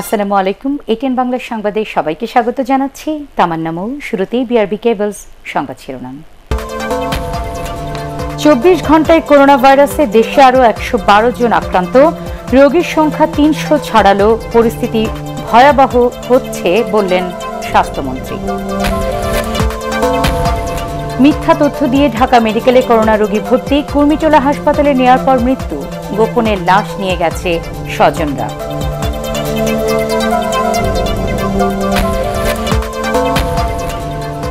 আসসালামু আলাইকুম এটিএন বাংলা সংবাদে সবাইকে স্বাগত জানাচ্ছি নামও শুরুতেই বিআরবি কেবলস সংবাদ শিরোনাম চব্বিশ ঘন্টায় করোনা ভাইরাসে দেশে আরও একশো বারো জন আক্রান্ত রোগীর সংখ্যা তিনশো ছাড়ালো পরিস্থিতি ভয়াবহ হচ্ছে বললেন স্বাস্থ্যমন্ত্রী মিথ্যা তথ্য দিয়ে ঢাকা মেডিকেলে করোনা রোগী ভর্তি কুর্মিটোলা হাসপাতালে নেওয়ার পর মৃত্যু গোপনে লাশ নিয়ে গেছে স্বজনরা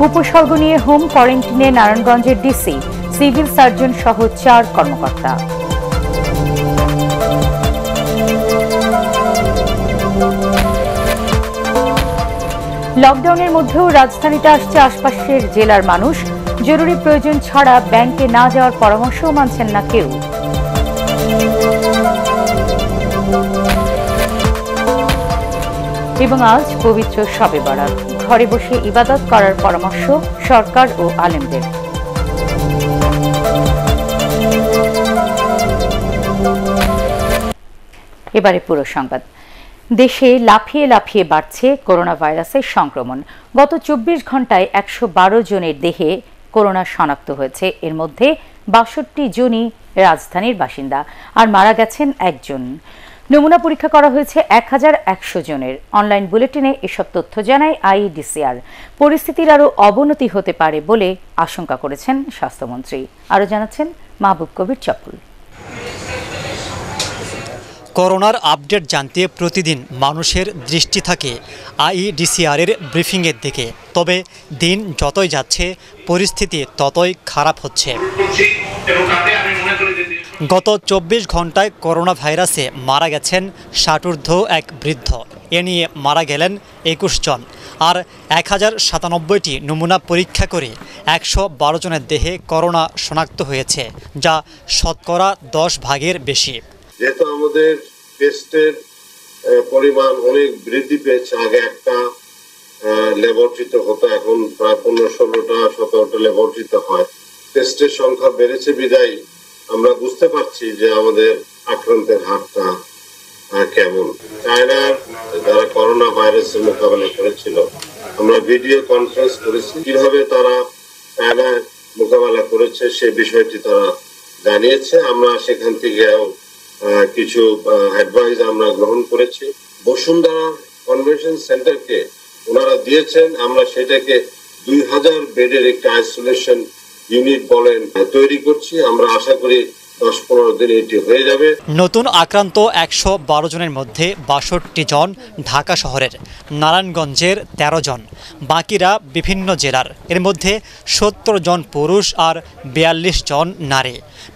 উপসর্গ নিয়ে হোম কোয়ারেন্টিনে নারায়ণগঞ্জের ডিসি সিভিল সার্জন সহ চার কর্মকর্তা লকডাউনের মধ্যেও রাজধানীতে আসছে আশপাশের জেলার মানুষ জরুরি প্রয়োজন ছাড়া ব্যাংকে না যাওয়ার পরামর্শও মানছেন না কেউ এবং আজ পবিত্র সবে বাড়াবে ঘরে বসে ইবাদত করার পরামর্শ সরকার ও আলেমদের এবারে পুরো সংবাদ দেশে লাফিয়ে লাফিয়ে বাড়ছে করোনা ভাইরাসের সংক্রমণ গত চব্বিশ ঘন্টায় একশো জনের দেহে করোনা শনাক্ত হয়েছে এর মধ্যে বাষট্টি জনই রাজধানীর বাসিন্দা আর মারা গেছেন একজন নমুনা পরীক্ষা করা হয়েছে এক হাজার একশো জনের অনলাইন বুলেটিনে এসব তথ্য জানায় আইইডিসিআর পরিস্থিতির আরও অবনতি হতে পারে বলে আশঙ্কা করেছেন স্বাস্থ্যমন্ত্রী আরও জানাচ্ছেন মাহবুব কবির চপুল করোনার আপডেট জানতে প্রতিদিন মানুষের দৃষ্টি থাকে আইডিসিআর এর ব্রিফিংয়ের দিকে তবে দিন যতই যাচ্ছে পরিস্থিতি ততই খারাপ হচ্ছে গত চব্বিশ ঘন্টায় করোনা ভাইরাসে মারা গেছেন ষাটুর্ধ এক বৃদ্ধ এ নিয়ে মারা গেলেন একুশ জন আর এক হাজার সাতানব্বইটি নমুনা পরীক্ষা করে একশো বারো জনের দেহে করোনা শনাক্ত হয়েছে যা শতকরা দশ ভাগের বেশি যেহেতু আমাদের টেস্টের পরিমাণ অনেক বৃদ্ধি পেয়েছে আগে একটা ল্যাবরেটরিতে হতো এখন প্রায় পনেরো ষোলোটা সতেরোটা ল্যাবরেটরিতে হয় টেস্টের সংখ্যা বেড়েছে বিদায় আমরা বুঝতে পারছি যে আমাদের আক্রান্তের হারটা কেমন চায়নার যারা করোনা ভাইরাসের মোকাবেলা করেছিল আমরা ভিডিও কনফারেন্স করেছি কিভাবে তারা চায়নার মোকাবেলা করেছে সে বিষয়টি তারা জানিয়েছে আমরা সেখান থেকে কিছু অ্যাডভাইস আমরা গ্রহণ করেছি বসুন্ধরা কনভেনশন সেন্টারকে ওনারা দিয়েছেন আমরা সেটাকে দুই হাজার বেডের একটা আইসোলেশন ইউনিট বলেন তৈরি করছি আমরা আশা করি নতুন আক্রান্ত একশো বারো জনের মধ্যে বাষট্টি জন ঢাকা শহরের নারায়ণগঞ্জের ১৩ জন বাকিরা বিভিন্ন জেলার এর মধ্যে সত্তর জন পুরুষ আর বিয়াল্লিশ জন নারী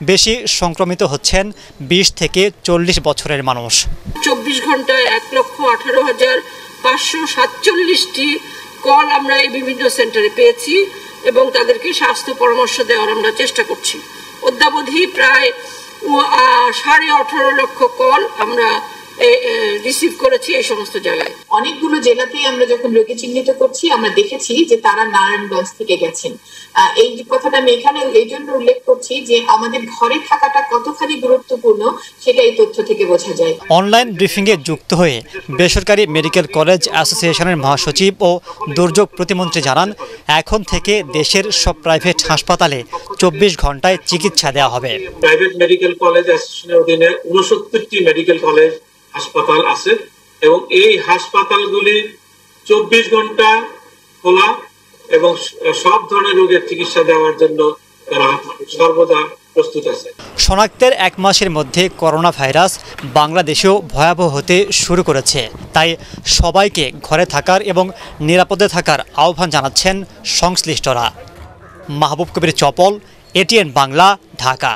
বেশি সংক্রমিত হচ্ছেন ২০ থেকে চল্লিশ বছরের মানুষ চব্বিশ ঘন্টায় এক লক্ষ আঠারো হাজার পাঁচশো সাতচল্লিশটি কল আমরা এই বিভিন্ন সেন্টারে পেয়েছি এবং তাদেরকে স্বাস্থ্য পরামর্শ দেওয়ার আমরা চেষ্টা করছি অদ্যাবধি প্রায় সাড়ে আঠারো লক্ষ কল আমরা রিসিভ করেছি এই সমস্ত জায়গায় অনেকগুলো জেলাতেই আমরা যখন রোগী চিহ্নিত করছি আমরা দেখেছি যে তারা নারায়ণগঞ্জ থেকে গেছেন এই কথাটা আমি এখানে এই জন্য উল্লেখ করছি যে আমাদের ঘরে থাকাটা কতখানি গুরুত্বপূর্ণ সেটা এই তথ্য থেকে বোঝা যায় অনলাইন ব্রিফিং এ যুক্ত হয়ে বেসরকারি মেডিকেল কলেজ অ্যাসোসিয়েশনের মহাসচিব ও দুর্যোগ প্রতিমন্ত্রী জানান এখন থেকে দেশের সব প্রাইভেট হাসপাতালে চব্বিশ ঘন্টায় চিকিৎসা দেওয়া হবে প্রাইভেট মেডিকেল কলেজ অ্যাসোসিয়েশনের অধীনে উনসত্তরটি মেডিকেল কলেজ হাসপাতাল আছে এবং এই হাসপাতালগুলি চব্বিশ ঘন্টা খোলা এবং সব ধরনের রোগের চিকিৎসা দেওয়ার জন্য তারা সর্বদা প্রস্তুত আছে শনাক্তের এক মাসের মধ্যে করোনা ভাইরাস বাংলাদেশেও ভয়াবহ হতে শুরু করেছে তাই সবাইকে ঘরে থাকার এবং নিরাপদে থাকার আহ্বান জানাচ্ছেন সংশ্লিষ্টরা মাহবুব কবির চপল এটিএন বাংলা ঢাকা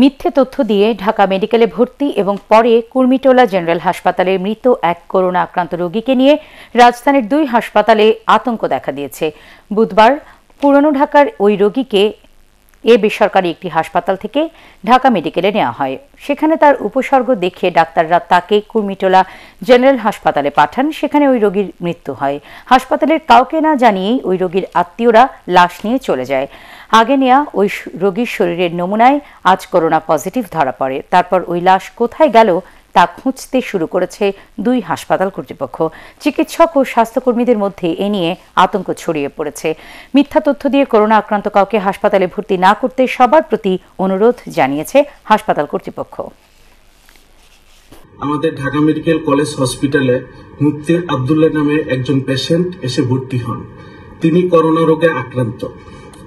মিথ্যে তথ্য দিয়ে ঢাকা মেডিকেলে ভর্তি এবং পরে কুর্মিটোলা জেনারেল হাসপাতালে মৃত এক করোনা আক্রান্ত রোগীকে নিয়ে রাজধানীর দুই হাসপাতালে আতঙ্ক দেখা দিয়েছে বুধবার পুরনো ঢাকার ওই রোগীকে এ বেসরকারি একটি হাসপাতাল থেকে ঢাকা মেডিকেলে নেওয়া হয় সেখানে তার উপসর্গ দেখে ডাক্তাররা তাকে কুর্মিটোলা জেনারেল হাসপাতালে পাঠান সেখানে ওই রোগীর মৃত্যু হয় হাসপাতালের কাউকে না জানিয়েই ওই রোগীর আত্মীয়রা লাশ নিয়ে চলে যায় আগে নেয়া ওই রোগীর শরীরের নমুনায় আজ করোনা পজিটিভ ধরা পড়ে তারপর ওই লাশ কোথায় গেল তা খুঁজতে শুরু করেছে দুই হাসপাতাল কর্তৃপক্ষ চিকিৎসক ও স্বাস্থ্যকর্মীদের মধ্যে এ নিয়ে আতঙ্ক ছড়িয়ে পড়েছে মিথ্যা তথ্য দিয়ে করোনা আক্রান্ত কাউকে হাসপাতালে ভর্তি না করতে সবার প্রতি অনুরোধ জানিয়েছে হাসপাতাল কর্তৃপক্ষ আমাদের ঢাকা মেডিকেল কলেজ হসপিটালে মুক্তির আবদুল্লাহ নামে একজন পেশেন্ট এসে ভর্তি হন তিনি করোনা রোগে আক্রান্ত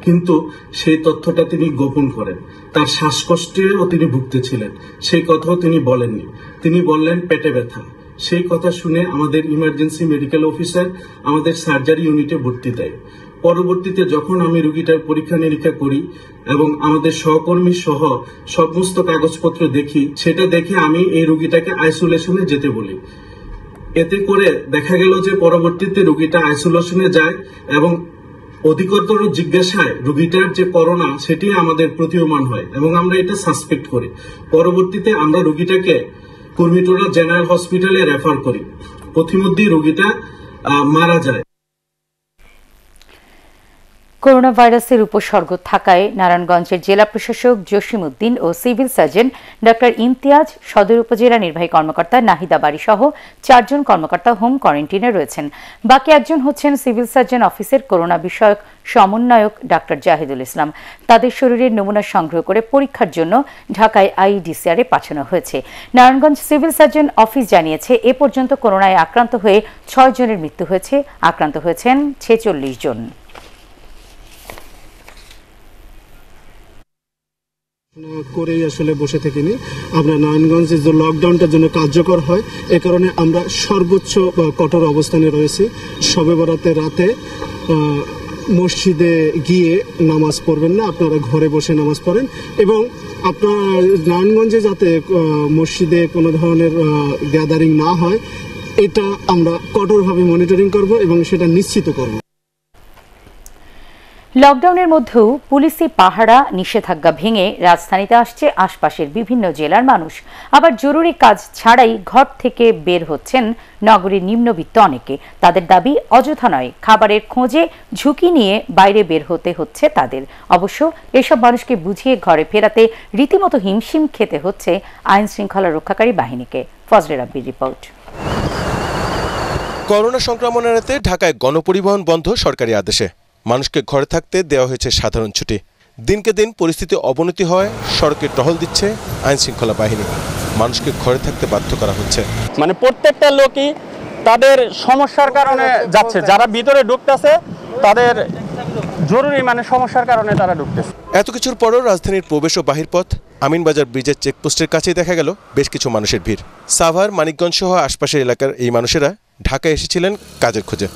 কিন্তু সেই তথ্যটা তিনি গোপন করেন তার শ্বাসকষ্টেও তিনি ভুগতেছিলেন সেই কথাও তিনি বলেননি তিনি বললেন পেটে ব্যথা সেই কথা শুনে আমাদের ইমার্জেন্সি মেডিকেল অফিসার আমাদের সার্জারি ইউনিটে ভর্তি দেয় পরবর্তীতে যখন আমি রুগীটার পরীক্ষা নিরীক্ষা করি এবং আমাদের সহকর্মী সহ সমস্ত কাগজপত্র দেখি সেটা দেখে আমি এই রুগীটাকে আইসোলেশনে যেতে বলি এতে করে দেখা গেল যে পরবর্তীতে রুগীটা আইসোলেশনে যায় এবং অধিকতর জিজ্ঞাসায় রুগীটার যে করোনা সেটি আমাদের প্রতীয়মান হয় এবং আমরা এটা সাসপেক্ট করি পরবর্তীতে আমরা রুগীটাকে কুর্মিটোলা জেনারেল হসপিটালে রেফার করি প্রতিমধ্যে রুগীটা মারা যায় করোনা ভাইরাসের উপসর্গ থাকায় নারায়ণগঞ্জের জেলা প্রশাসক জসিম উদ্দিন ও সিভিল সার্জন ডক্টর ইমতিয়াজ সদর উপজেলা নির্বাহী কর্মকর্তা নাহিদা বাড়ি সহ চারজন কর্মকর্তা হোম কোয়ারেন্টিনে রয়েছেন বাকি একজন হচ্ছেন সিভিল সার্জন অফিসের করোনা বিষয়ক সমন্বয়ক ডক্টর জাহিদুল ইসলাম তাদের শরীরের নমুনা সংগ্রহ করে পরীক্ষার জন্য ঢাকায় এ পাঠানো হয়েছে নারায়ণগঞ্জ সিভিল সার্জন অফিস জানিয়েছে এ পর্যন্ত করোনায় আক্রান্ত হয়ে ছয় জনের মৃত্যু হয়েছে আক্রান্ত হয়েছেন ছেচল্লিশ জন করেই আসলে বসে থাকিনি আমরা নারায়ণগঞ্জে যে লকডাউনটার জন্য কার্যকর হয় এ কারণে আমরা সর্বোচ্চ কঠোর অবস্থানে রয়েছি সবে বরাতে রাতে মসজিদে গিয়ে নামাজ পড়বেন না আপনারা ঘরে বসে নামাজ পড়েন এবং আপনার নারায়ণগঞ্জে যাতে মসজিদে কোনো ধরনের গ্যাদারিং না হয় এটা আমরা কঠোরভাবে মনিটরিং করব এবং সেটা নিশ্চিত করব লকডাউনের মধ্যেও পুলিশি পাহারা নিষেধাজ্ঞা ভেঙে রাজধানীতে আসছে আশপাশের বিভিন্ন জেলার মানুষ আবার জরুরি কাজ ছাড়াই ঘর থেকে বের হচ্ছেন নগরীর নিম্নবিত্ত অনেকে তাদের দাবি অযথা নয় খাবারের খোঁজে ঝুঁকি নিয়ে বাইরে বের হতে হচ্ছে তাদের অবশ্য এসব মানুষকে বুঝিয়ে ঘরে ফেরাতে রীতিমতো হিমশিম খেতে হচ্ছে আইন শৃঙ্খলা রক্ষাকারী বাহিনীকে ফজলে রাব্বির রিপোর্ট করোনা সংক্রমণ এড়াতে ঢাকায় গণপরিবহন বন্ধ সরকারি আদেশে মানুষকে ঘরে থাকতে দেওয়া হয়েছে সাধারণ ছুটি দিনকে দিন পরিস্থিতি অবনতি হয় সড়কে টহল দিচ্ছে আইনশৃঙ্খলা বাহিনী মানুষকে ঘরে থাকতে বাধ্য করা হচ্ছে মানে প্রত্যেকটা লোকই তাদের সমস্যার কারণে হ্যাঁ, হ্যাঁ, যাচ্ছে হ্যাঁ। যারা ভিতরে ঢুকতেছে তাদের জরুরি মানে সমস্যার কারণে তারা ঢুকতেছে এত কিছুর পরও রাজধানীর প্রবেশ ও বাহির পথ আমিনবাজার ব্রিজের চেকপোস্টের কাছেই দেখা গেল বেশ কিছু মানুষের ভিড় সাভার মানিকগঞ্জ সহ আশপাশের এলাকার এই মানুষেরা ঢাকায় এসেছিলেন কাজের খোঁজে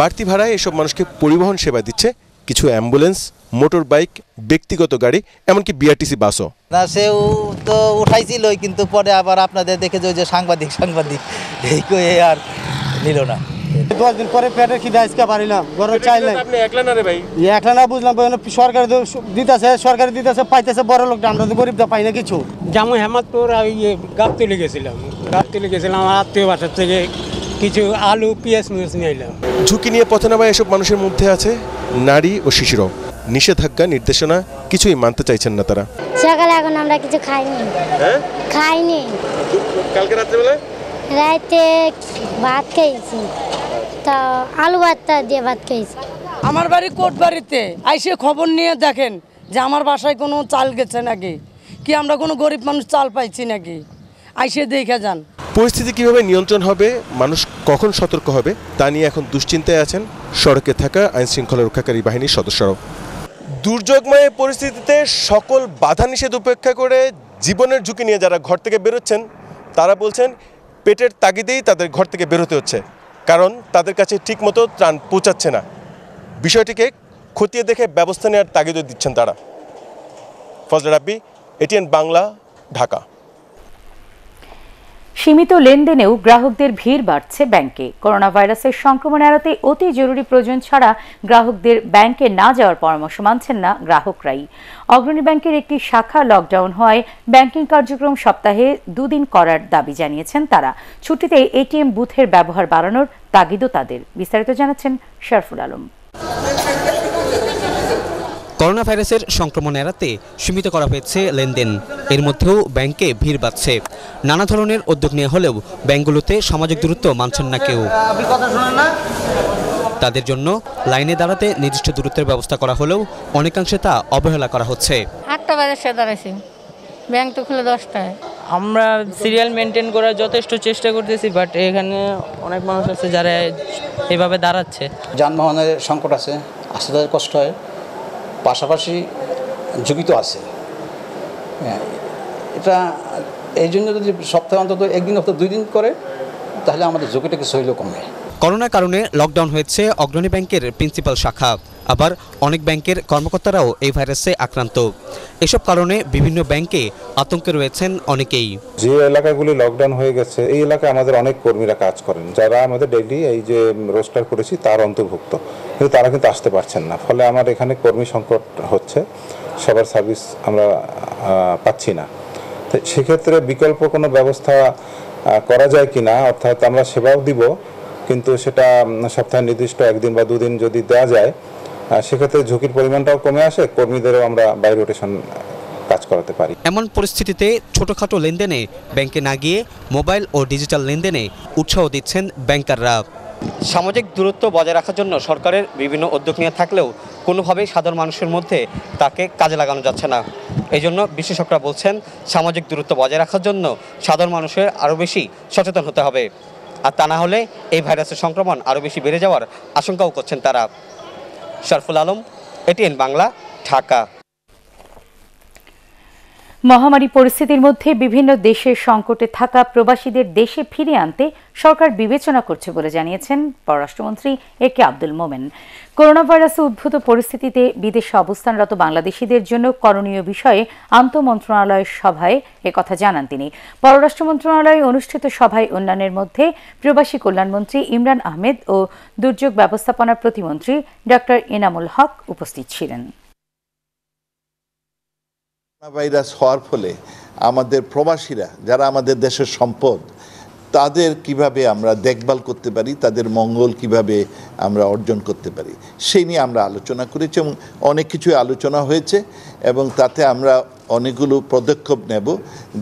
বাড়তি ভাড়ায় এসব মানুষকে পরিবহন সেবা দিচ্ছে কিছু অ্যাম্বুলেন্স মোটর বাইক ব্যক্তিগত গাড়ি এমনকি বিআরটিসি বাসও না সেও তো উঠাইছিল কিন্তু পরে আবার আপনাদের দেখে যে সাংবাদিক সাংবাদিক এই কয়ে আর নিল না পরে না বুঝলাম সরকার সরকার পাইতেছে আমরা পাই না কিছু আত্মীয় বাসার থেকে কিছু আলু পেঁয়াজ মিউজ নিয়ে এলাম ঝুঁকি নিয়ে পথে নামায় এসব মানুষের মধ্যে আছে নারী ও শিশুরাও নিষেধাজ্ঞা নির্দেশনা কিছুই মানতে চাইছেন না তারা সকালে এখন আমরা কিছু খাইনি হ্যাঁ? খাইনি কালকে বলে রাতে ভাত খেয়েছি তা আলু ভাতটা দিয়ে ভাত খেয়েছি আমার বাড়ি কোটবাড়িতে আইসে খবর নিয়ে দেখেন যে আমার বাসায় কোনো চাল গেছে নাকি কি আমরা কোনো গরিব মানুষ চাল পাইছি নাকি আইসে দেখে যান পরিস্থিতি কিভাবে নিয়ন্ত্রণ হবে মানুষ কখন সতর্ক হবে তা নিয়ে এখন দুশ্চিন্তায় আছেন সড়কে থাকা আইনশৃঙ্খলা রক্ষাকারী বাহিনীর সদস্যরাও দুর্যোগময় পরিস্থিতিতে সকল বাধা নিষেধ উপেক্ষা করে জীবনের ঝুঁকি নিয়ে যারা ঘর থেকে বেরোচ্ছেন তারা বলছেন পেটের তাগিদেই তাদের ঘর থেকে বেরোতে হচ্ছে কারণ তাদের কাছে ঠিকমতো ত্রাণ পৌঁছাচ্ছে না বিষয়টিকে খতিয়ে দেখে ব্যবস্থা নেওয়ার তাগিদও দিচ্ছেন তারা ফজল রাব্বি এটিএন বাংলা ঢাকা সীমিত লেনদেনেও গ্রাহকদের ভিড় বাড়ছে ব্যাংকে করোনা ভাইরাসের সংক্রমণ এড়াতে অতি জরুরি প্রয়োজন ছাড়া গ্রাহকদের ব্যাংকে না যাওয়ার পরামর্শ মানছেন না গ্রাহকরাই অগ্রণী ব্যাংকের একটি শাখা লকডাউন হয় ব্যাংকিং কার্যক্রম সপ্তাহে দুদিন করার দাবি জানিয়েছেন তারা ছুটিতে এটিএম বুথের ব্যবহার বাড়ানোর তাগিদও তাদের বিস্তারিত জানাচ্ছেন শরফুল আলম করোনা ভাইরাসের সংক্রমণ এড়াতে সীমিত করা হয়েছে লেনদেন এর মধ্যেও ব্যাংকে ভিড় বাড়ছে নানা ধরনের উদ্যোগ নেওয়া হলেও ব্যাংকগুলোতে সামাজিক দূরত্ব মানছেন না কেউ তাদের জন্য লাইনে দাঁড়াতে নির্দিষ্ট দূরত্বের ব্যবস্থা করা হলেও অনেকাংশে তা অবহেলা করা হচ্ছে আটটা বাজার সে দাঁড়াইছি ব্যাংক তো খুলে দশটায় আমরা সিরিয়াল মেনটেন করার যথেষ্ট চেষ্টা করতেছি বাট এখানে অনেক মানুষ আছে যারা এভাবে দাঁড়াচ্ছে যানবাহনের সংকট আছে আস্তে কষ্ট হয় পাশাপাশি জীবিত আছে হ্যাঁ, এটা এই জন্য যদি সপ্তাহে অন্তত একদিন অন্তত দুই দিন করে তাহলে আমাদের ঝুঁকিটাকে সহিল কমে করোনার কারণে লকডাউন হয়েছে অগ্রণী ব্যাংকের প্রিন্সিপাল শাখা আবার অনেক ব্যাংকের কর্মকর্তারাও এই ভাইরাসে আক্রান্ত এসব কারণে বিভিন্ন ব্যাংকে আতঙ্কে রয়েছেন অনেকেই যে এলাকাগুলি লকডাউন হয়ে গেছে এই এলাকায় আমাদের অনেক কর্মীরা কাজ করেন যারা আমাদের ডেইলি এই যে রোস্টার করেছি তার অন্তর্ভুক্ত কিন্তু তারা কিন্তু আসতে পারছেন না ফলে আমার এখানে কর্মী সংকট হচ্ছে সবার সার্ভিস আমরা পাচ্ছি না তো সেক্ষেত্রে বিকল্প কোনো ব্যবস্থা করা যায় কি না অর্থাৎ আমরা সেবাও দিব কিন্তু সেটা সপ্তাহে নির্দিষ্ট একদিন বা দুদিন যদি দেওয়া যায় সেক্ষেত্রে ঝুঁকির পরিমাণটাও কমে আসে কর্মীদেরও আমরা বাই রোটেশন কাজ করাতে পারি এমন পরিস্থিতিতে ছোটখাটো লেনদেনে ব্যাংকে না গিয়ে মোবাইল ও ডিজিটাল লেনদেনে উৎসাহ দিচ্ছেন ব্যাংকাররা সামাজিক দূরত্ব বজায় রাখার জন্য সরকারের বিভিন্ন উদ্যোগ নিয়ে থাকলেও কোনোভাবেই সাধারণ মানুষের মধ্যে তাকে কাজে লাগানো যাচ্ছে না এই জন্য বিশেষজ্ঞরা বলছেন সামাজিক দূরত্ব বজায় রাখার জন্য সাধারণ মানুষের আরও বেশি সচেতন হতে হবে আর তা না হলে এই ভাইরাসের সংক্রমণ আরও বেশি বেড়ে যাওয়ার আশঙ্কাও করছেন তারা শরফুল আলম এটিএন বাংলা ঢাকা মহামারী পরিস্থিতির মধ্যে বিভিন্ন দেশের সংকটে থাকা প্রবাসীদের দেশে ফিরে আনতে সরকার বিবেচনা করছে বলে জানিয়েছেন পররাষ্ট্রমন্ত্রী এ কে আব্দুল মোমেন করোনা ভাইরাসে উদ্ভূত পরিস্থিতিতে বিদেশে অবস্থানরত বাংলাদেশিদের জন্য করণীয় বিষয়ে আন্তমন্ত্রণালয়ের সভায় একথা জানান তিনি পররাষ্ট্র মন্ত্রণালয়ে অনুষ্ঠিত সভায় অন্যান্যের মধ্যে প্রবাসী কল্যাণমন্ত্রী ইমরান আহমেদ ও দুর্যোগ ব্যবস্থাপনা প্রতিমন্ত্রী ডক্টর এনামুল হক উপস্থিত ছিলেন করোনা ভাইরাস হওয়ার ফলে আমাদের প্রবাসীরা যারা আমাদের দেশের সম্পদ তাদের কিভাবে আমরা দেখভাল করতে পারি তাদের মঙ্গল কিভাবে আমরা অর্জন করতে পারি সেই নিয়ে আমরা আলোচনা করেছি এবং অনেক কিছু আলোচনা হয়েছে এবং তাতে আমরা অনেকগুলো পদক্ষেপ নেব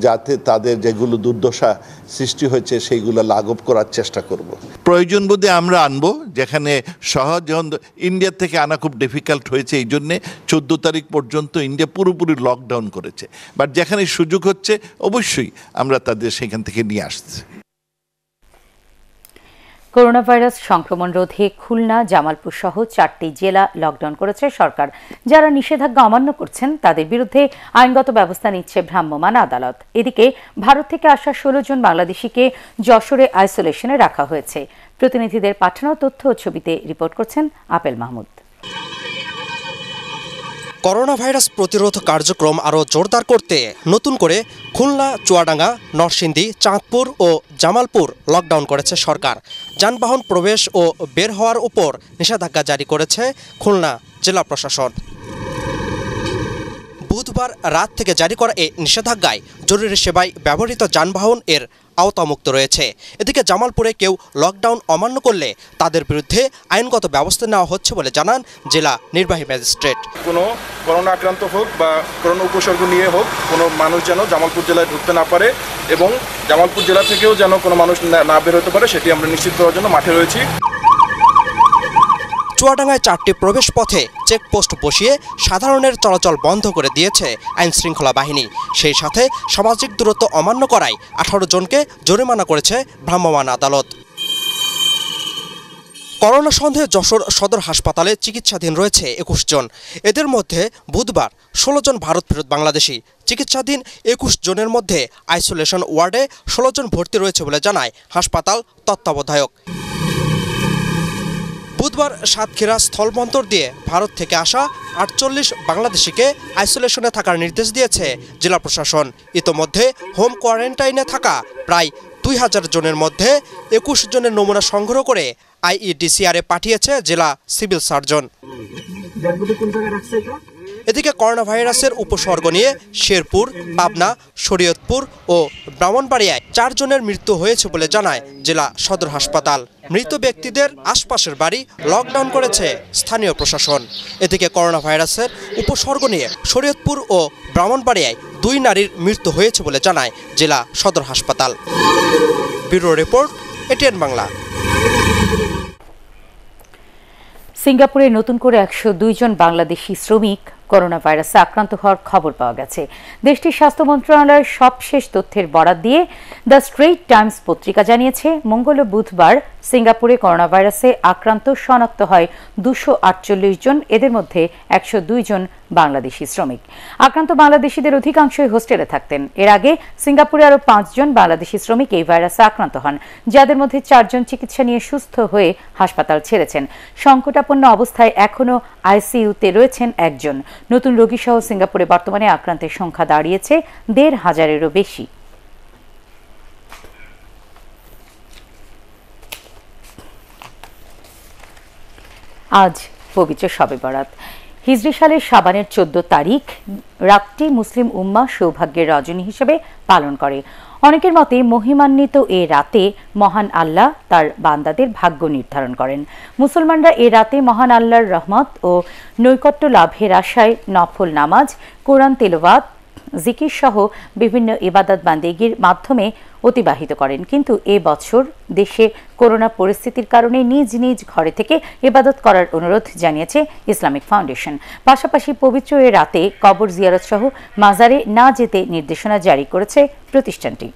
যাতে তাদের যেগুলো দুর্দশা সৃষ্টি হয়েছে সেইগুলো লাঘব করার চেষ্টা করব। প্রয়োজন বোধে আমরা আনবো যেখানে সহজ ইন্ডিয়া থেকে আনা খুব ডিফিকাল্ট হয়েছে এই জন্যে চোদ্দ তারিখ পর্যন্ত ইন্ডিয়া পুরোপুরি লকডাউন করেছে বাট যেখানে সুযোগ হচ্ছে অবশ্যই আমরা তাদের সেখান থেকে নিয়ে আসছি করোনা ভাইরাস সংক্রমণ রোধে খুলনা জামালপুর সহ চারটি জেলা লকডাউন করেছে সরকার যারা নিষেধাজ্ঞা অমান্য করছেন তাদের বিরুদ্ধে আইনগত ব্যবস্থা নিচ্ছে ভ্রাম্যমাণ আদালত এদিকে ভারত থেকে আসা ষোলো জন বাংলাদেশিকে যশোরে আইসোলেশনে রাখা হয়েছে প্রতিনিধিদের পাঠানো তথ্য ছবিতে রিপোর্ট করছেন আপেল মাহমুদ করোনা ভাইরাস প্রতিরোধ কার্যক্রম আরও জোরদার করতে নতুন করে খুলনা চুয়াডাঙ্গা নরসিংদী চাঁদপুর ও জামালপুর লকডাউন করেছে সরকার যানবাহন প্রবেশ ও বের হওয়ার উপর নিষেধাজ্ঞা জারি করেছে খুলনা জেলা প্রশাসন বুধবার রাত থেকে জারি করা এই নিষেধাজ্ঞায় জরুরি সেবায় ব্যবহৃত যানবাহন এর আওতামুক্ত রয়েছে এদিকে জামালপুরে কেউ লকডাউন অমান্য করলে তাদের বিরুদ্ধে আইনগত ব্যবস্থা নেওয়া হচ্ছে বলে জানান জেলা নির্বাহী ম্যাজিস্ট্রেট কোনো করোনা আক্রান্ত হোক বা করোনা উপসর্গ নিয়ে হোক কোনো মানুষ যেন জামালপুর জেলায় ঢুকতে না পারে এবং জামালপুর জেলা থেকেও যেন কোনো মানুষ না বের হতে পারে সেটি আমরা নিশ্চিত করার জন্য মাঠে রয়েছি চুয়াডাঙ্গায় চারটি প্রবেশ পথে চেকপোস্ট বসিয়ে সাধারণের চলাচল বন্ধ করে দিয়েছে আইন শৃঙ্খলা বাহিনী সেই সাথে সামাজিক দূরত্ব অমান্য করায় আঠারো জনকে জরিমানা করেছে ভ্রাম্যমাণ আদালত করোনা সন্দেহে যশোর সদর হাসপাতালে চিকিৎসাধীন রয়েছে একুশ জন এদের মধ্যে বুধবার ষোলো জন ভারত ফেরত বাংলাদেশি চিকিৎসাধীন একুশ জনের মধ্যে আইসোলেশন ওয়ার্ডে ষোলো জন ভর্তি রয়েছে বলে জানায় হাসপাতাল তত্ত্বাবধায়ক বুধবার সাতক্ষীরা স্থলবন্দর দিয়ে ভারত থেকে আসা আটচল্লিশ বাংলাদেশিকে আইসোলেশনে থাকার নির্দেশ দিয়েছে জেলা প্রশাসন ইতোমধ্যে হোম কোয়ারেন্টাইনে থাকা প্রায় দুই হাজার জনের মধ্যে একুশ জনের নমুনা সংগ্রহ করে আইইডিসিআরে পাঠিয়েছে জেলা সিভিল সার্জন এদিকে করোনা ভাইরাসের উপসর্গ নিয়ে শেরপুর পাবনা শরীয়তপুর ও ব্রাহ্মণবাড়িয়ায় চারজনের মৃত্যু হয়েছে বলে জানায় জেলা সদর হাসপাতাল মৃত ব্যক্তিদের আশপাশের বাড়ি লকডাউন করেছে স্থানীয় প্রশাসন এদিকে করোনা ভাইরাসের উপসর্গ নিয়ে শরীয়তপুর ও ব্রাহ্মণবাড়িয়ায় দুই নারীর মৃত্যু হয়েছে বলে জানায় জেলা সদর হাসপাতাল ব্যুরো রিপোর্ট এটিএন বাংলা সিঙ্গাপুরে নতুন করে একশো জন বাংলাদেশি শ্রমিক করোনা ভাইরাসে আক্রান্ত হওয়ার খবর পাওয়া গেছে দেশটির স্বাস্থ্য মন্ত্রণালয়ের সবশেষ তথ্যের বরাত দিয়ে দ্য স্ট্রেট টাইমস পত্রিকা জানিয়েছে মঙ্গল ও বুধবার সিঙ্গাপুরে করোনা ভাইরাসে আক্রান্ত শনাক্ত হয় দুশো আটচল্লিশ জন এদের মধ্যে একশো দুই জন বাংলাদেশি শ্রমিক আক্রান্ত বাংলাদেশিদের অধিকাংশই হোস্টেলে থাকতেন এর আগে সিঙ্গাপুরে আরও পাঁচজন বাংলাদেশি শ্রমিক এই ভাইরাসে আক্রান্ত হন যাদের মধ্যে চারজন চিকিৎসা নিয়ে সুস্থ হয়ে হাসপাতাল ছেড়েছেন সংকটাপন্ন অবস্থায় এখনও আইসিইউতে রয়েছেন একজন নতুন রোগী সহ সিঙ্গাপুরে বর্তমানে আক্রান্তের সংখ্যা দাঁড়িয়েছে দেড় হাজারেরও বেশি আজ পবিত্র সবে বরাত হিজরি সালের সাবানের চোদ্দ তারিখ রাতটি মুসলিম উম্মা সৌভাগ্যের রজনী হিসেবে পালন করে অনেকের মতে মহিমান্বিত এ রাতে মহান আল্লাহ তার বান্দাদের ভাগ্য নির্ধারণ করেন মুসলমানরা এ রাতে মহান আল্লাহর রহমত ও নৈকট্য লাভের আশায় নফল নামাজ কোরআন তেলবাত জিকির সহ বিভিন্ন ইবাদত বান্দেগির মাধ্যমে অতিবাহিত করেন কিন্তু এ বছর দেশে করোনা পরিস্থিতির কারণে নিজ নিজ ঘরে থেকে ইবাদত করার অনুরোধ জানিয়েছে ইসলামিক ফাউন্ডেশন পাশাপাশি পবিত্র এ রাতে কবর জিয়ারত সহ মাজারে না যেতে নির্দেশনা জারি করেছে প্রতিষ্ঠানটি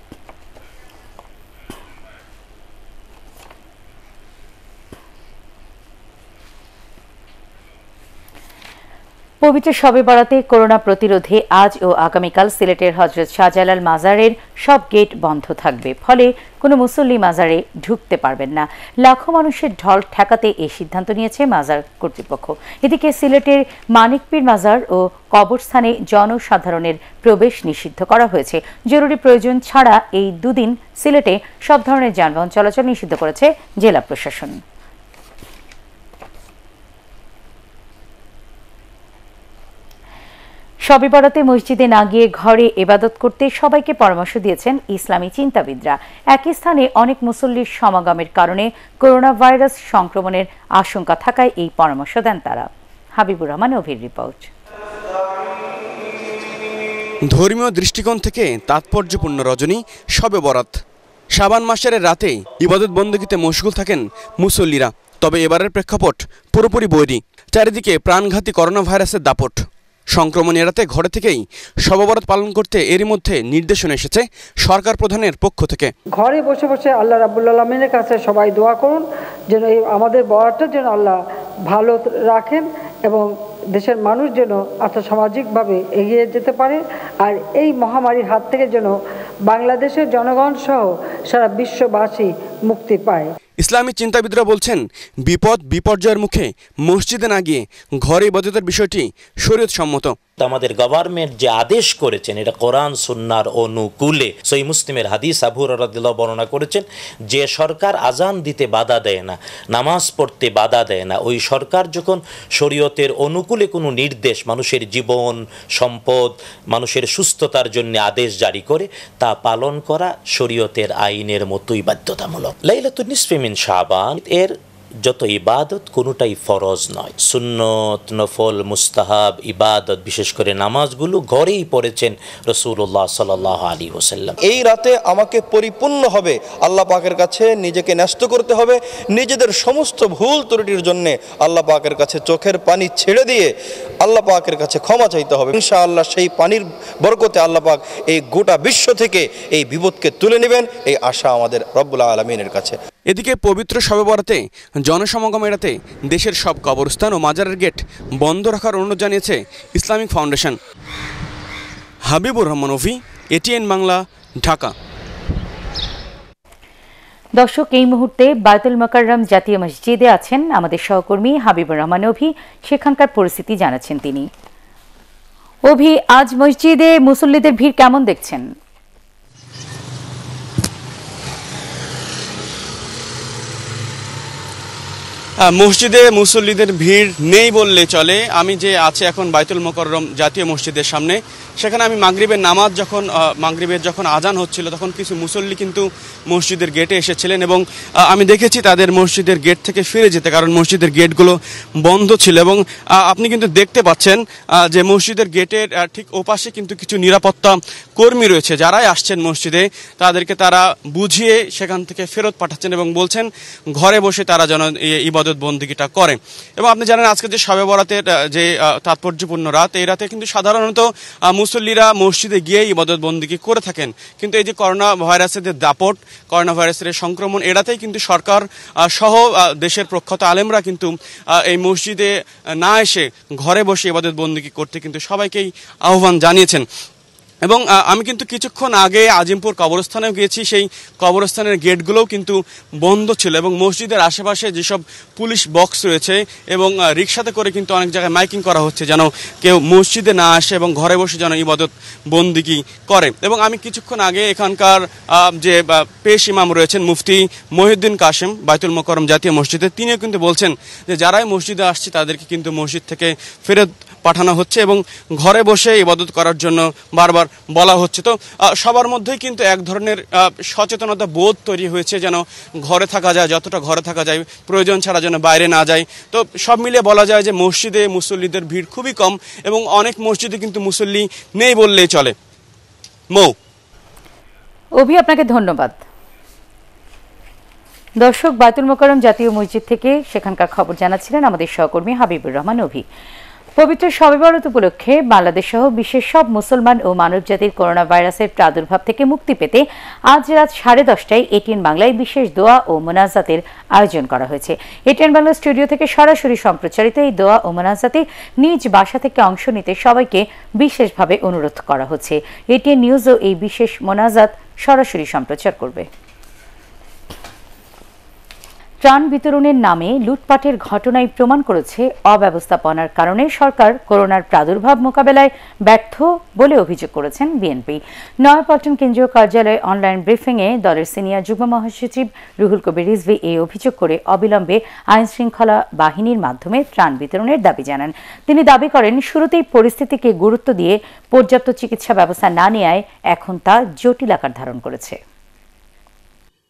পবিত্র সবে বাড়াতে করোনা প্রতিরোধে আজ ও আগামীকাল সিলেটের হজরত শাহজালাল মাজারের সব গেট বন্ধ থাকবে ফলে কোনো মুসল্লি মাজারে ঢুকতে পারবেন না লাখো মানুষের ঢল ঠেকাতে এই সিদ্ধান্ত নিয়েছে মাজার কর্তৃপক্ষ এদিকে সিলেটের মানিকপীর মাজার ও কবরস্থানে জনসাধারণের প্রবেশ নিষিদ্ধ করা হয়েছে জরুরি প্রয়োজন ছাড়া এই দুদিন সিলেটে সব ধরনের যানবাহন চলাচল নিষিদ্ধ করেছে জেলা প্রশাসন সবে বরাতে মসজিদে না গিয়ে ঘরে এবাদত করতে সবাইকে পরামর্শ দিয়েছেন ইসলামী চিন্তাবিদরা একই স্থানে অনেক মুসল্লির সমাগমের কারণে করোনা ভাইরাস সংক্রমণের আশঙ্কা থাকায় এই পরামর্শ দেন তারা হাবিবুর রহমান অভির রিপোর্ট ধর্মীয় দৃষ্টিকোণ থেকে তাৎপর্যপূর্ণ রজনী শবে বরাত শাবান মাসের রাতে ইবাদত বন্দকিতে মশগুল থাকেন মুসল্লিরা তবে এবারের প্রেক্ষাপট পুরোপুরি বৈরী চারিদিকে প্রাণঘাতী করোনা ভাইরাসের দাপট সংক্রমণ এড়াতে ঘরে থেকেই সববরত পালন করতে এরই মধ্যে নির্দেশনা এসেছে সরকার প্রধানের পক্ষ থেকে ঘরে বসে বসে আল্লাহ রাবুল্লা আলমিনের কাছে সবাই দোয়া করুন যেন এই আমাদের বরাটা যেন আল্লাহ ভালো রাখেন এবং দেশের মানুষ যেন আর্থসামাজিকভাবে এগিয়ে যেতে পারে আর এই মহামারীর হাত থেকে যেন বাংলাদেশের জনগণ সহ সারা বিশ্ববাসী মুক্তি পায় ইসলামী চিন্তাবিদরা বলছেন বিপদ বিপর্যয়ের মুখে মসজিদে না গিয়ে ঘরে বদতের বিষয়টি শরীয়ত সম্মত তো আমাদের গভর্নমেন্ট যে আদেশ করেছেন এটা কোরআন সুন্নার অনুকূলে সই মুসলিমের হাদিস আবুর বর্ণনা করেছেন যে সরকার আজান দিতে বাধা দেয় না নামাজ পড়তে বাধা দেয় না ওই সরকার যখন শরীয়তের অনুকূলে কোনো নির্দেশ মানুষের জীবন সম্পদ মানুষের সুস্থতার জন্য আদেশ জারি করে তা পালন করা শরীয়তের আইনের মতোই বাধ্যতামূলক লাইলাতুল নিসফিমিন শাহবান এর যত ইবাদত কোনোটাই ফরজ নয় সুন্নত নফল মুস্তাহাব ইবাদত বিশেষ করে নামাজগুলো ঘরেই পড়েছেন রসুল্লাহ সাল আলী হোসাল্লাম এই রাতে আমাকে পরিপূর্ণ হবে আল্লাহ পাকের কাছে নিজেকে ন্যস্ত করতে হবে নিজেদের সমস্ত ভুল ত্রুটির জন্যে আল্লাহ পাকের কাছে চোখের পানি ছেড়ে দিয়ে আল্লাহ পাকের কাছে ক্ষমা চাইতে হবে ইনশা আল্লাহ সেই পানির বরকতে আল্লাহ পাক এই গোটা বিশ্ব থেকে এই বিপদকে তুলে নেবেন এই আশা আমাদের রব্বুল্লাহ আলমিনের কাছে এদিকে পবিত্র সবে বরাতে জনসমাগম এড়াতে দেশের সব কবরস্থান ও মাজারের গেট বন্ধ রাখার অনুরোধ জানিয়েছে Islamic foundation Habibur Rahman Ovi ATN Bangla Dhaka দর্শক এই মুহূর্তে বায়তুল মকাররাম জাতীয় মসজিদে আছেন আমাদের সহকর্মী হাবিবুর রহমান অভি সেখানকার পরিস্থিতি জানাচ্ছেন তিনি অভি আজ মসজিদে মুসল্লিদের ভিড় কেমন দেখছেন মসজিদে মুসল্লিদের ভিড় নেই বললে চলে আমি যে আছি এখন বাইতুল মোকররম জাতীয় মসজিদের সামনে সেখানে আমি মাগরীবের নামাজ যখন মাগরীবের যখন আজান হচ্ছিল তখন কিছু মুসল্লি কিন্তু মসজিদের গেটে এসেছিলেন এবং আমি দেখেছি তাদের মসজিদের গেট থেকে ফিরে যেতে কারণ মসজিদের গেটগুলো বন্ধ ছিল এবং আপনি কিন্তু দেখতে পাচ্ছেন যে মসজিদের গেটের ঠিক ওপাশে কিন্তু কিছু নিরাপত্তা কর্মী রয়েছে যারাই আসছেন মসজিদে তাদেরকে তারা বুঝিয়ে সেখান থেকে ফেরত পাঠাচ্ছেন এবং বলছেন ঘরে বসে তারা যেন ইবাদত বন্দিকিটা করে এবং আপনি জানেন আজকে যে সবে বরাতের যে তাৎপর্যপূর্ণ রাত এই রাতে কিন্তু সাধারণত মুসল্লিরা মসজিদে গিয়ে ইবাদত বন্দীকে করে থাকেন কিন্তু এই যে করোনা ভাইরাসের যে দাপট করোনা ভাইরাসের সংক্রমণ এড়াতেই কিন্তু সরকার সহ দেশের প্রখ্যাত আলেমরা কিন্তু এই মসজিদে না এসে ঘরে বসে ইবাদত বন্দীকে করতে কিন্তু সবাইকেই আহ্বান জানিয়েছেন এবং আমি কিন্তু কিছুক্ষণ আগে আজিমপুর কবরস্থানেও গিয়েছি সেই কবরস্থানের গেটগুলোও কিন্তু বন্ধ ছিল এবং মসজিদের আশেপাশে যেসব পুলিশ বক্স রয়েছে এবং রিক্সাতে করে কিন্তু অনেক জায়গায় মাইকিং করা হচ্ছে যেন কেউ মসজিদে না আসে এবং ঘরে বসে যেন ইবাদত বন্দিগি করে এবং আমি কিছুক্ষণ আগে এখানকার যে পেশ ইমাম রয়েছেন মুফতি মহিউদ্দিন কাশেম বাইতুল মোকরম জাতীয় মসজিদে তিনিও কিন্তু বলছেন যে যারাই মসজিদে আসছে তাদেরকে কিন্তু মসজিদ থেকে ফেরত পাঠানো হচ্ছে এবং ঘরে বসে ইবাদত করার জন্য বারবার বলা হচ্ছে তো সবার মধ্যেই কিন্তু এক ধরনের সচেতনতা বোধ তৈরি হয়েছে যেন ঘরে থাকা যায় যতটা ঘরে থাকা যায় প্রয়োজন ছাড়া যেন বাইরে না যায় তো সব মিলিয়ে বলা যায় যে মসজিদে মুসল্লিদের ভিড় খুবই কম এবং অনেক মসজিদে কিন্তু মুসল্লি নেই বললেই চলে মৌ অভি আপনাকে ধন্যবাদ দর্শক বায়তুল মোকারম জাতীয় মসজিদ থেকে সেখানকার খবর জানাচ্ছিলেন আমাদের সহকর্মী হাবিবুর রহমান অভি পবিত্র সবেবরত উপলক্ষে বাংলাদেশ সহ বিশ্বের সব মুসলমান ও মানবজাতির করোনা ভাইরাসের প্রাদুর্ভাব থেকে মুক্তি পেতে আজ রাত সাড়ে দশটায় এটিএন বাংলায় বিশেষ দোয়া ও মোনাজাতের আয়োজন করা হয়েছে এটিএন বাংলা স্টুডিও থেকে সরাসরি সম্প্রচারিত এই দোয়া ও মোনাজাতে নিজ বাসা থেকে অংশ নিতে সবাইকে বিশেষভাবে অনুরোধ করা হচ্ছে এটিএন নিউজও এই বিশেষ মোনাজাত সরাসরি সম্প্রচার করবে ত্রাণ বিতরণের নামে লুটপাটের ঘটনাই প্রমাণ করেছে অব্যবস্থাপনার কারণে সরকার করোনার প্রাদুর্ভাব মোকাবেলায় ব্যর্থ বলে অভিযোগ করেছেন বিএনপি নয়াপল্টন কেন্দ্রীয় কার্যালয়ে অনলাইন ব্রিফিংয়ে দলের সিনিয়র যুগ্ম মহাসচিব রুহুল কবির রিজভি এই অভিযোগ করে অবিলম্বে আইন শৃঙ্খলা বাহিনীর মাধ্যমে ত্রাণ বিতরণের দাবি জানান তিনি দাবি করেন শুরুতেই পরিস্থিতিকে গুরুত্ব দিয়ে পর্যাপ্ত চিকিৎসা ব্যবস্থা না নেওয়ায় এখন তা জটিল আকার ধারণ করেছে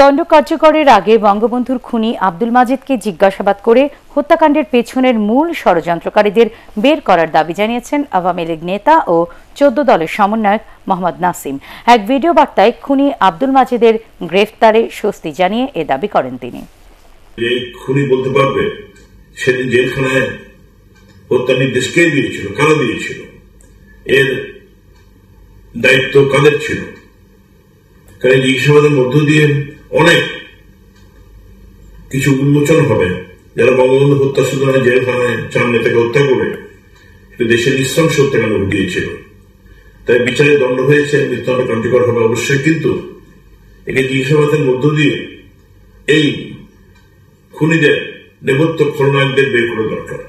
দণ্ড কার্যকরের আগে বঙ্গবন্ধুর খুনি আব্দুল মাজিদকে জিজ্ঞাসাবাদ করে হত্যাকাণ্ডের পেছনের মূল ষড়যন্ত্রকারীদের বের করার দাবি জানিয়েছেন আওয়ামী লীগ নেতা ও চোদ্দ দলের সমন্বয়ক মোহাম্মদ নাসিম এক ভিডিও বার্তায় খুনি আব্দুল মাজেদের গ্রেফতারে স্বস্তি জানিয়ে এ দাবি করেন তিনি খুনি বলতে পারবে সেদিন হত্যা দিয়েছিল দিয়েছিল এর দায়িত্ব কাদের ছিল কারণ জিজ্ঞাসাবাদের মধ্য দিয়ে অনেক কিছু উন্মোচন হবে যারা বঙ্গবন্ধু হত্যা শুধু খানায় চার নেতাকে হত্যা করে দেশের নিঃশ্রম সত্যাকাণ্ড ঘটিয়েছিল তাই বিচারে দণ্ড হয়েছে মৃত্যুদণ্ড কার্যকর হবে অবশ্যই কিন্তু একে জিজ্ঞাসাবাদের মধ্য দিয়ে এই খুনিদের নেপথ্য খলনায়কদের বের করে দরকার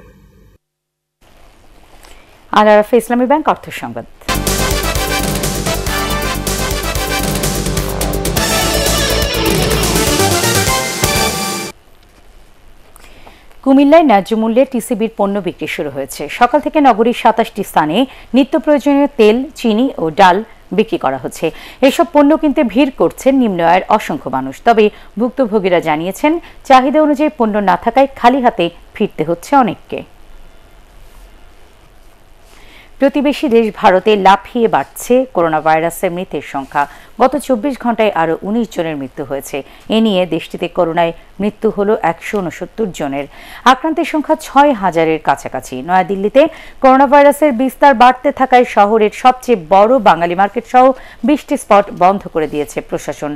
আর ইসলামী ব্যাংক অর্থ সংবাদ কুমিল্লায় ন্যায্য মূল্যে টিসিবির পণ্য বিক্রি শুরু হয়েছে সকাল থেকে নগরীর সাতাশটি স্থানে নিত্য প্রয়োজনীয় তেল চিনি ও ডাল বিক্রি করা হচ্ছে এসব পণ্য কিনতে ভিড় করছেন নিম্ন আয়ের অসংখ্য মানুষ তবে ভুক্তভোগীরা জানিয়েছেন চাহিদা অনুযায়ী পণ্য না থাকায় খালি হাতে ফিরতে হচ্ছে অনেককে প্রতিবেশী দেশ ভারতে লাফিয়ে বাড়ছে করোনা ভাইরাসের মৃতের সংখ্যা গত চব্বিশ ঘন্টায় আরও উনিশ জনের মৃত্যু হয়েছে এ নিয়ে দেশটিতে করোনায় মৃত্যু হল একশো উনসত্তর জনের আক্রান্তের সংখ্যা ছয় হাজারের কাছাকাছি নয়াদিল্লিতে করোনাভাইরাসের বিস্তার বাড়তে থাকায় শহরের সবচেয়ে বড় বাঙালি মার্কেট সহ বিশটি স্পট বন্ধ করে দিয়েছে প্রশাসন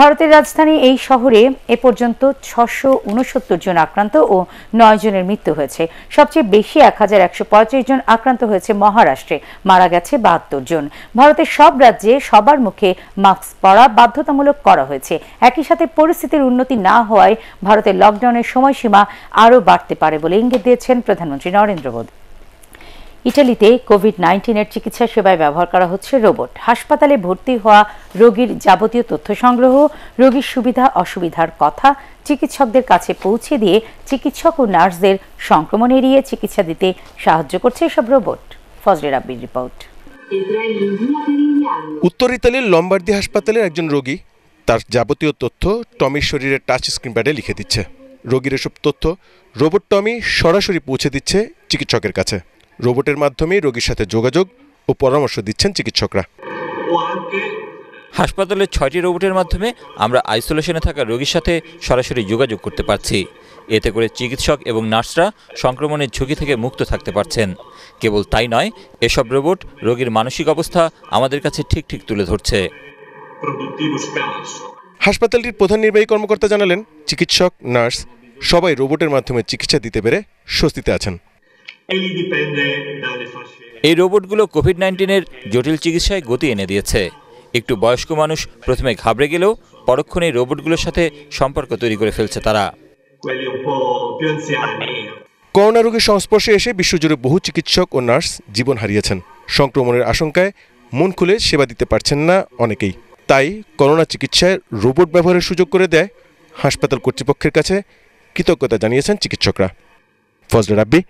ভারতের রাজধানী এই শহরে এ পর্যন্ত ছশো উনসত্তর জন আক্রান্ত ও নয় জনের মৃত্যু হয়েছে সবচেয়ে বেশি এক হাজার একশো জন আক্রান্ত হয়েছে মহারাষ্ট্রে মারা গেছে বাহাত্তর জন ভারতের সব রাজ্যে সবার মুখে মাস্ক পরা বাধ্যতামূলক করা হয়েছে একই সাথে পরিস্থিতির উন্নতি না হওয়ায় ভারতের লকডাউনের সময়সীমা আরও বাড়তে পারে বলে ইঙ্গিত দিয়েছেন প্রধানমন্ত্রী নরেন্দ্র মোদী ইটালিতে কোভিড নাইন্টিনের চিকিৎসা সেবায় ব্যবহার করা হচ্ছে রোবট হাসপাতালে ভর্তি হওয়া রোগীর যাবতীয় তথ্য সংগ্রহ রোগীর সুবিধা অসুবিধার কথা চিকিৎসকদের কাছে পৌঁছে দিয়ে চিকিৎসক ও নার্সদের সংক্রমণ এড়িয়ে চিকিৎসা দিতে সাহায্য করছে এসব রোবট ফজলে আব্বির রিপোর্ট উত্তর ইতালির লম্বার্দি হাসপাতালের একজন রোগী তার যাবতীয় তথ্য টমির শরীরের টাচ স্ক্রিন প্যাডে লিখে দিচ্ছে রোগীর এসব তথ্য রোবট টমি সরাসরি পৌঁছে দিচ্ছে চিকিৎসকের কাছে রোবটের মাধ্যমে রোগীর সাথে যোগাযোগ ও পরামর্শ দিচ্ছেন চিকিৎসকরা হাসপাতালের ছয়টি রোবটের মাধ্যমে আমরা আইসোলেশনে থাকা রোগীর সাথে সরাসরি যোগাযোগ করতে পারছি এতে করে চিকিৎসক এবং নার্সরা সংক্রমণের ঝুঁকি থেকে মুক্ত থাকতে পারছেন কেবল তাই নয় এসব রোবট রোগীর মানসিক অবস্থা আমাদের কাছে ঠিক ঠিক তুলে ধরছে হাসপাতালটির প্রধান নির্বাহী কর্মকর্তা জানালেন চিকিৎসক নার্স সবাই রোবটের মাধ্যমে চিকিৎসা দিতে পেরে স্বস্তিতে আছেন এই রোবটগুলো কোভিড নাইন্টিনের জটিল চিকিৎসায় গতি এনে দিয়েছে একটু বয়স্ক মানুষ প্রথমে ঘাবড়ে গেলেও পরক্ষণে রোবটগুলোর সাথে সম্পর্ক তৈরি করে ফেলছে তারা quelli un po' più anziani. Corona রোগীর সংস্পর্শে এসে বিশ্বজুড়ে বহু চিকিৎসক ও নার্স জীবন হারিয়েছেন সংক্রমণের আশঙ্কায় মন খুলে সেবা দিতে পারছেন না অনেকেই তাই করোনা চিকিৎসায় রোবট ব্যবহারের সুযোগ করে দেয় হাসপাতাল কর্তৃপক্ষের কাছে কৃতজ্ঞতা জানিয়েছেন চিকিৎসকরা ফজলে রাব্বি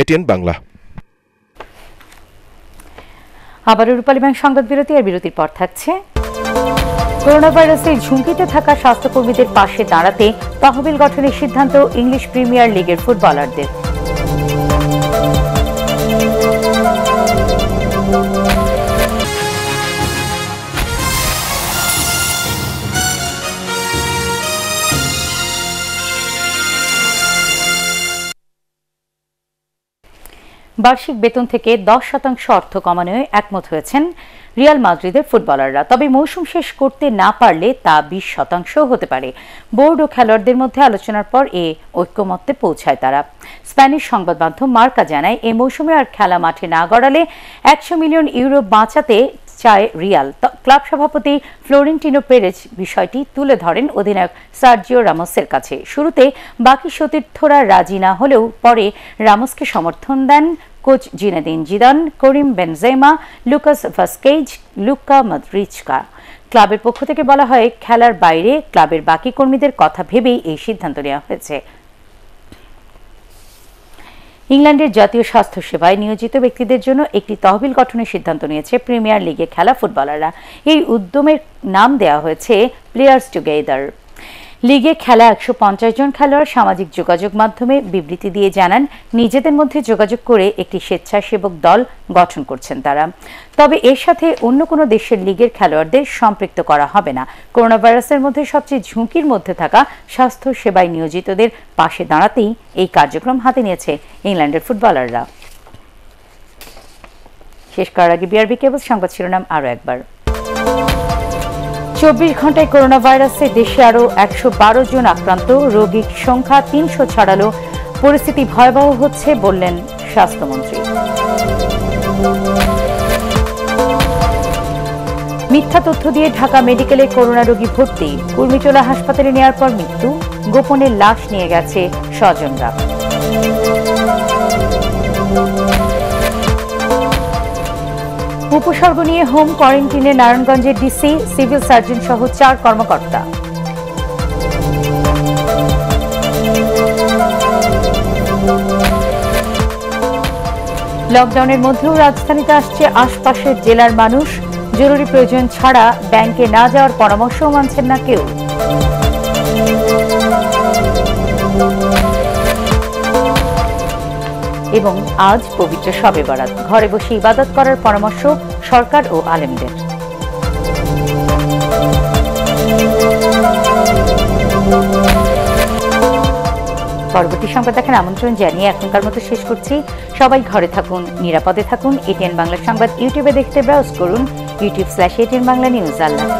এটিএন বাংলা আবারও রূপালী ব্যাংক সংবাদ বিরতি আর বিরতির পর থাকছে করোনা ভাইরাসের ঝুঁকিতে থাকা স্বাস্থ্যকর্মীদের পাশে দাঁড়াতে তহবিল গঠনের সিদ্ধান্ত ইংলিশ প্রিমিয়ার লিগের ফুটবলারদের বার্ষিক বেতন থেকে দশ শতাংশ অর্থ কমানোয় একমত হয়েছেন রিয়াল মাদ্রিদের ফুটবলাররা তবে মৌসুম শেষ করতে না পারলে তা বিশ শতাংশ হতে পারে বোর্ড ও খেলোয়াড়দের মধ্যে আলোচনার পর এ ঐক্যমত্যে পৌঁছায় তারা স্প্যানিশ সংবাদ মাধ্যম মার্কা জানায় এ মৌসুমে আর খেলা মাঠে না গড়ালে একশো মিলিয়ন ইউরো বাঁচাতে চায় রিয়াল ক্লাব সভাপতি ফ্লোরেন্টিনো পেরেজ বিষয়টি তুলে ধরেন অধিনায়ক সার্জিও রামোসের কাছে শুরুতে বাকি সতীর্থরা রাজি না হলেও পরে রামোসকে সমর্থন দেন coach Zinedine Zidane Karim Benzema Lucas Vazquez Luka মদ্রিচকা ক্লাবের পক্ষ থেকে বলা হয় খেলার বাইরে ক্লাবের বাকি কর্মীদের কথা ভেবেই এই সিদ্ধান্ত নেওয়া হয়েছে ইংল্যান্ডের জাতীয় স্বাস্থ্য সেবায় নিয়োজিত ব্যক্তিদের জন্য একটি তহবিল গঠনের সিদ্ধান্ত নিয়েছে প্রিমিয়ার লিগে খেলা ফুটবলাররা এই উদ্যমের নাম দেওয়া হয়েছে প্লেয়ার্স টুগেদার লিগে খেলা একশো জন খেলোয়াড় সামাজিক যোগাযোগ মাধ্যমে বিবৃতি দিয়ে জানান নিজেদের মধ্যে যোগাযোগ করে একটি স্বেচ্ছাসেবক দল গঠন করছেন তারা তবে এর সাথে অন্য কোনো দেশের লিগের খেলোয়াড়দের সম্পৃক্ত করা হবে না করোনা ভাইরাসের মধ্যে সবচেয়ে ঝুঁকির মধ্যে থাকা স্বাস্থ্য সেবায় নিয়োজিতদের পাশে দাঁড়াতেই এই কার্যক্রম হাতে নিয়েছে ইংল্যান্ডের ফুটবলাররা শেষ করার আগে বিআরবি কেবল সংবাদ শিরোনাম আরও একবার চব্বিশ ঘন্টায় করোনা ভাইরাসে দেশে আরও একশো জন আক্রান্ত রোগীর সংখ্যা তিনশো ছাড়ালো পরিস্থিতি ভয়াবহ হচ্ছে বললেন স্বাস্থ্যমন্ত্রী মিথ্যা তথ্য দিয়ে ঢাকা মেডিকেলে করোনা রোগী ভর্তি কুর্মিটোলা হাসপাতালে নেওয়ার পর মৃত্যু গোপনে লাশ নিয়ে গেছে স্বজনরা উপসর্গ নিয়ে হোম কোয়ারেন্টিনে নারায়ণগঞ্জের ডিসি সিভিল সার্জন সহ চার কর্মকর্তা লকডাউনের মধ্যেও রাজধানীতে আসছে আশপাশের জেলার মানুষ জরুরি প্রয়োজন ছাড়া ব্যাংকে না যাওয়ার পরামর্শও মানছেন না কেউ এবং আজ পবিত্র শবে বরাত ঘরে বসে ইবাদত করার পরামর্শ সরকার ও আলেমদের পরবর্তী সংবাদ দেখেন আমন্ত্রণ জানিয়ে এখনকার মতো শেষ করছি সবাই ঘরে থাকুন নিরাপদে থাকুন এটিএন বাংলা সংবাদ ইউটিউবে দেখতে ব্রাউজ করুন YouTube slash ATN Bangla news আল্লাহ